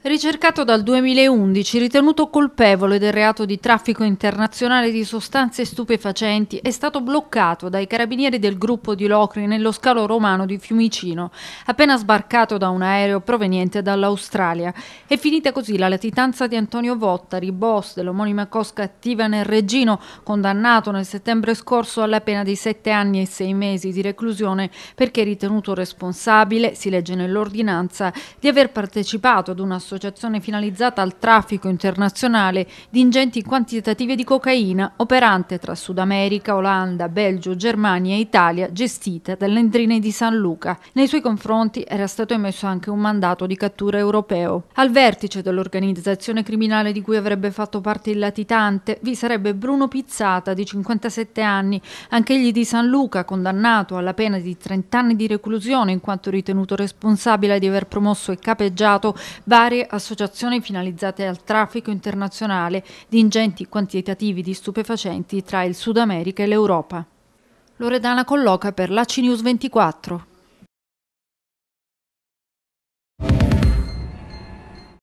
Ricercato dal 2011, ritenuto colpevole del reato di traffico internazionale di sostanze stupefacenti, è stato bloccato dai carabinieri del gruppo di Locri nello scalo romano di Fiumicino, appena sbarcato da un aereo proveniente dall'Australia. È finita così la latitanza di Antonio Vottari, boss dell'omonima cosca attiva nel Reggino, condannato nel settembre scorso alla pena di 7 anni e 6 mesi di reclusione perché ritenuto responsabile, si legge nell'ordinanza, di aver partecipato ad una associazione finalizzata al traffico internazionale di ingenti quantitative di cocaina operante tra Sud America, Olanda, Belgio, Germania e Italia, gestita dalle Endrine di San Luca. Nei suoi confronti era stato emesso anche un mandato di cattura europeo. Al vertice dell'organizzazione criminale di cui avrebbe fatto parte il latitante vi sarebbe Bruno Pizzata, di 57 anni, anch'egli di San Luca, condannato alla pena di 30 anni di reclusione in quanto ritenuto responsabile di aver promosso e capeggiato varie tre associazioni finalizzate al traffico internazionale di ingenti quantitativi di stupefacenti tra il Sud America e l'Europa. Loredana colloca per la CNews 24.